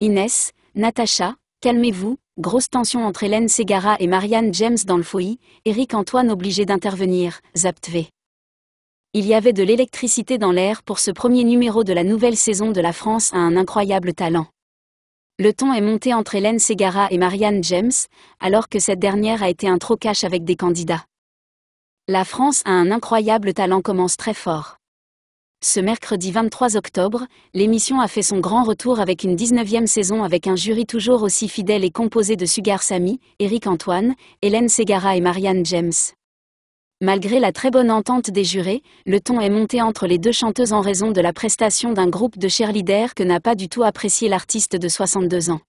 Inès, Natacha, calmez-vous, grosse tension entre Hélène Ségara et Marianne James dans le foyer, Eric Antoine obligé d'intervenir, Zaptvé. Il y avait de l'électricité dans l'air pour ce premier numéro de la nouvelle saison de la France à un incroyable talent. Le ton est monté entre Hélène Ségara et Marianne James, alors que cette dernière a été un cash avec des candidats. La France a un incroyable talent commence très fort. Ce mercredi 23 octobre, l'émission a fait son grand retour avec une 19e saison avec un jury toujours aussi fidèle et composé de Sugar sami Eric Antoine, Hélène Segara et Marianne James. Malgré la très bonne entente des jurés, le ton est monté entre les deux chanteuses en raison de la prestation d'un groupe de cheerleaders que n'a pas du tout apprécié l'artiste de 62 ans.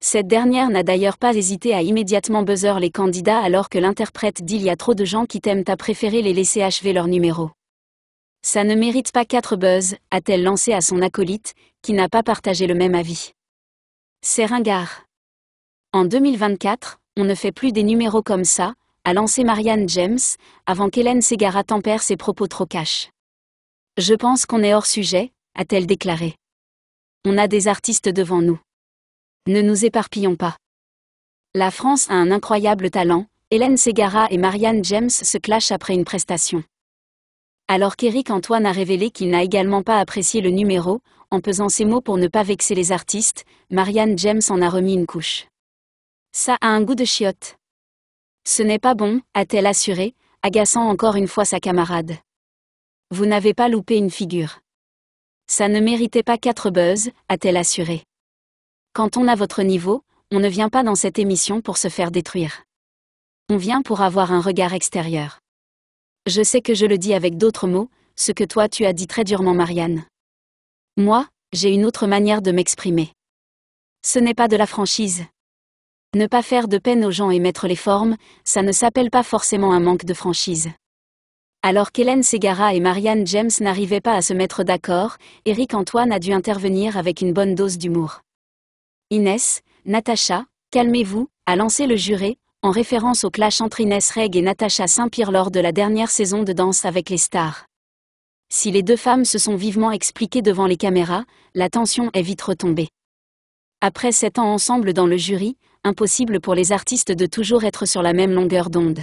Cette dernière n'a d'ailleurs pas hésité à immédiatement buzzer les candidats alors que l'interprète dit Il y a trop de gens qui t'aiment à préférer les laisser achever leur numéro. Ça ne mérite pas quatre buzz, a-t-elle lancé à son acolyte, qui n'a pas partagé le même avis. C'est ringard. En 2024, on ne fait plus des numéros comme ça, a lancé Marianne James, avant qu'Hélène Ségara tempère ses propos trop cash. Je pense qu'on est hors sujet, a-t-elle déclaré. On a des artistes devant nous. Ne nous éparpillons pas. La France a un incroyable talent, Hélène Ségara et Marianne James se clashent après une prestation alors qu'Éric Antoine a révélé qu'il n'a également pas apprécié le numéro, en pesant ses mots pour ne pas vexer les artistes, Marianne James en a remis une couche. Ça a un goût de chiotte. Ce n'est pas bon, a-t-elle assuré, agaçant encore une fois sa camarade. Vous n'avez pas loupé une figure. Ça ne méritait pas quatre buzz, a-t-elle assuré. Quand on a votre niveau, on ne vient pas dans cette émission pour se faire détruire. On vient pour avoir un regard extérieur. Je sais que je le dis avec d'autres mots, ce que toi tu as dit très durement Marianne. Moi, j'ai une autre manière de m'exprimer. Ce n'est pas de la franchise. Ne pas faire de peine aux gens et mettre les formes, ça ne s'appelle pas forcément un manque de franchise. Alors qu'Hélène Ségara et Marianne James n'arrivaient pas à se mettre d'accord, Éric Antoine a dû intervenir avec une bonne dose d'humour. Inès, Natacha, calmez-vous, a lancé le juré, en référence au clash entre Inès Reg et Natacha Saint-Pierre lors de la dernière saison de Danse avec les stars. Si les deux femmes se sont vivement expliquées devant les caméras, la tension est vite retombée. Après sept ans ensemble dans le jury, impossible pour les artistes de toujours être sur la même longueur d'onde.